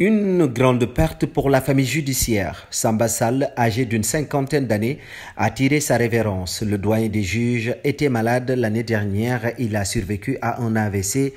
Une grande perte pour la famille judiciaire. Sall, âgé d'une cinquantaine d'années, a tiré sa révérence. Le doyen des juges était malade l'année dernière. Il a survécu à un AVC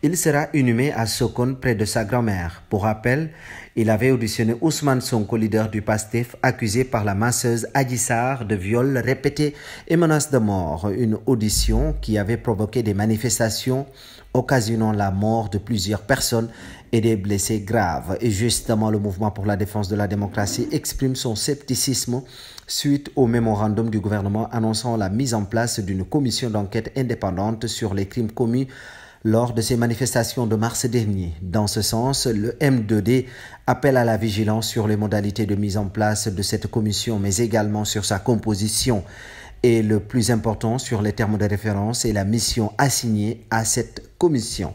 il sera inhumé à Sokone près de sa grand-mère. Pour rappel, il avait auditionné Ousmane Sonko, leader du PASTEF, accusé par la masseuse Adissar de viol répété et menace de mort. Une audition qui avait provoqué des manifestations occasionnant la mort de plusieurs personnes et des blessés graves. Et justement, le mouvement pour la défense de la démocratie exprime son scepticisme suite au mémorandum du gouvernement annonçant la mise en place d'une commission d'enquête indépendante sur les crimes commis lors de ces manifestations de mars dernier. Dans ce sens, le M2D appelle à la vigilance sur les modalités de mise en place de cette commission, mais également sur sa composition et le plus important sur les termes de référence et la mission assignée à cette commission.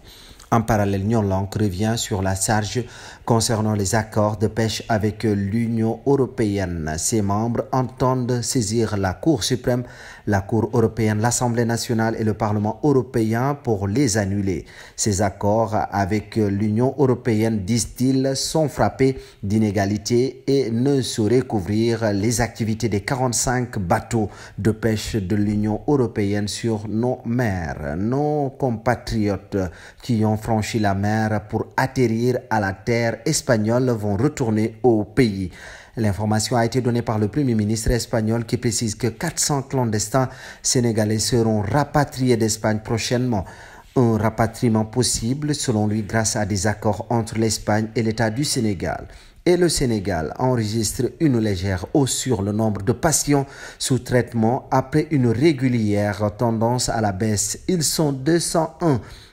En parallèle, Nyon revient sur la charge concernant les accords de pêche avec l'Union européenne. Ses membres entendent saisir la Cour suprême, la Cour européenne, l'Assemblée nationale et le Parlement européen pour les annuler. Ces accords avec l'Union européenne, disent-ils, sont frappés d'inégalités et ne sauraient couvrir les activités des 45 bateaux de pêche de l'Union européenne sur nos mers. Nos compatriotes qui ont franchi la mer pour atterrir à la terre espagnole vont retourner au pays. L'information a été donnée par le Premier ministre espagnol qui précise que 400 clandestins sénégalais seront rapatriés d'Espagne prochainement. Un rapatriement possible, selon lui, grâce à des accords entre l'Espagne et l'État du Sénégal. Et le Sénégal enregistre une légère hausse sur le nombre de patients sous traitement après une régulière tendance à la baisse. Ils sont 201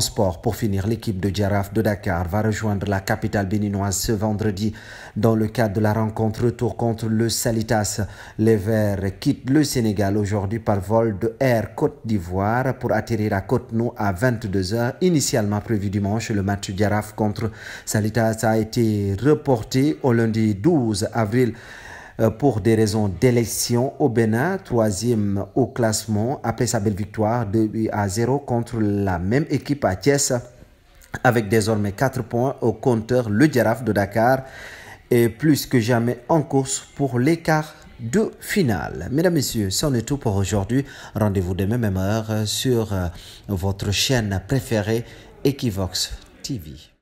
sport, pour finir, l'équipe de Giraffe de Dakar va rejoindre la capitale béninoise ce vendredi dans le cadre de la rencontre retour contre le Salitas. Les Verts quittent le Sénégal aujourd'hui par vol de Air Côte d'Ivoire pour atterrir à Cotonou à 22h. Initialement prévu dimanche, le match Giraffe contre Salitas a été reporté au lundi 12 avril. Euh, pour des raisons d'élection au Bénin, troisième au classement après sa belle victoire 2 à 0 contre la même équipe à Thiès avec désormais 4 points au compteur le Giraffe de Dakar est plus que jamais en course pour l'écart de finale. Mesdames, Messieurs, c'en est tout pour aujourd'hui. Rendez-vous demain même heure sur euh, votre chaîne préférée Equivox TV.